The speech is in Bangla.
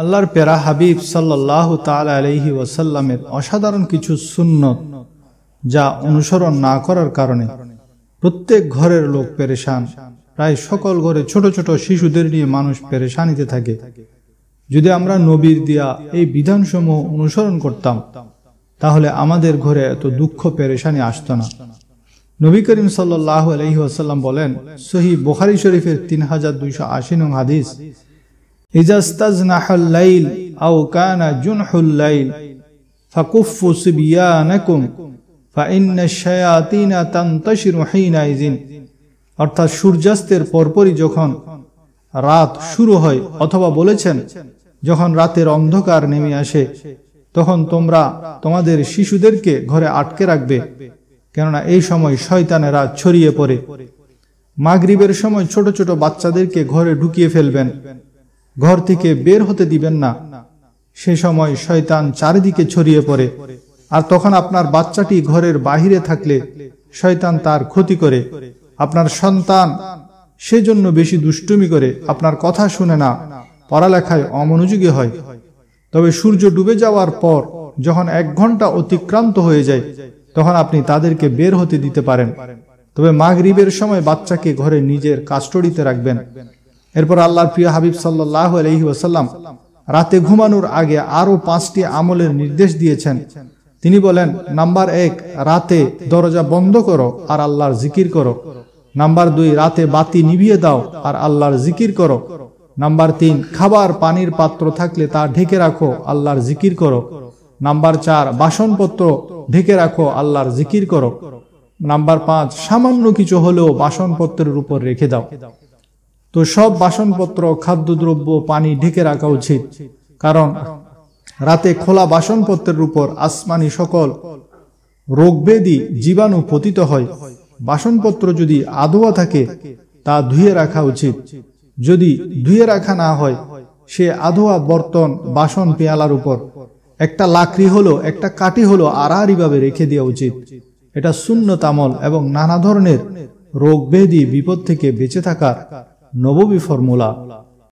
আল্লাহর পেরা হাবিব সাল্লাহ তাল আলহি ওয়াসাল্লামের অসাধারণ কিছু সুন্নত যা অনুসরণ না করার কারণে প্রত্যেক ঘরের লোক পেরেশান প্রায় সকল ঘরে ছোট ছোট শিশুদের নিয়ে মানুষ পেরেশানিতে থাকে যদি আমরা নবীর দিয়া এই বিধানসমূহ অনুসরণ করতাম তাহলে আমাদের ঘরে এত দুঃখ পেরেশানি আসত না নবী করিম সাল্লাহ আলহি ওয়াসাল্লাম বলেন সহি বোখারি শরীফের তিন হাজার দুইশো আশি নং হাদিস অর্থাৎ সূর্যাস্তের পরপরই যখন রাত শুরু হয় অথবা বলেছেন যখন রাতের অন্ধকার নেমে আসে তখন তোমরা তোমাদের শিশুদেরকে ঘরে আটকে রাখবে কেননা এই সময় শয়তানেরা ছড়িয়ে পড়ে মাগরিবের সময় ছোট ছোট বাচ্চাদেরকে ঘরে ঢুকিয়ে ফেলবেন ঘর থেকে বের হতে দিবেন না সে সময় শয়তান চারিদিকে ছড়িয়ে পড়ে আর তখন আপনার বাচ্চাটি ঘরের বাহিরে থাকলে শয়তান তার ক্ষতি করে আপনার সন্তান সেজন্য বেশি দুষ্টুমি করে আপনার কথা শুনে না পড়ালেখায় অমনোযোগী হয় তবে সূর্য ডুবে যাওয়ার পর যখন এক ঘন্টা অতিক্রান্ত হয়ে যায় তখন আপনি তাদেরকে বের হতে দিতে পারেন তবে মাগরিবের সময় বাচ্চাকে ঘরে নিজের কাস্টডিতে রাখবেন এরপর আল্লাহর প্রিয় হাবিব সাল্লাহ আলহি ওসাল্লাম রাতে ঘুমানোর আগে আরও পাঁচটি আমলের নির্দেশ দিয়েছেন তিনি বলেন নাম্বার এক রাতে দরজা বন্ধ করো আর আল্লাহর জিকির করো নাম্বার দুই রাতে বাতি নিভিয়ে দাও আর আল্লাহর জিকির করো নাম্বার তিন খাবার পানির পাত্র থাকলে তা ঢেকে রাখো আল্লাহর জিকির করো নাম্বার চার বাসনপত্র ঢেকে রাখো আল্লাহর জিকির করো নাম্বার পাঁচ সামান্য কিছু হলেও বাসনপত্রের উপর রেখে দাও তো সব বাসনপত্র খাদ্যদ্রব্য পানি ঢেকে রাখা উচিত কারণ রাতে খোলা বাসনপত্রের উপর আসমানি সকল রোগবেদি জীবাণু পতিত হয় বাসনপত্র যদি আদোয়া থাকে তা ধুয়ে রাখা উচিত যদি ধুয়ে রাখা না হয় সে আধোয়া বর্তন বাসন পেয়ালার উপর একটা লাকড়ি হলো একটা কাটি হলো আড়াআড়িভাবে রেখে দেওয়া উচিত এটা শূন্য তামল এবং নানা ধরনের রোগ ব্যাধি বিপদ থেকে বেঁচে থাকার नोबोबी फॉर्मूला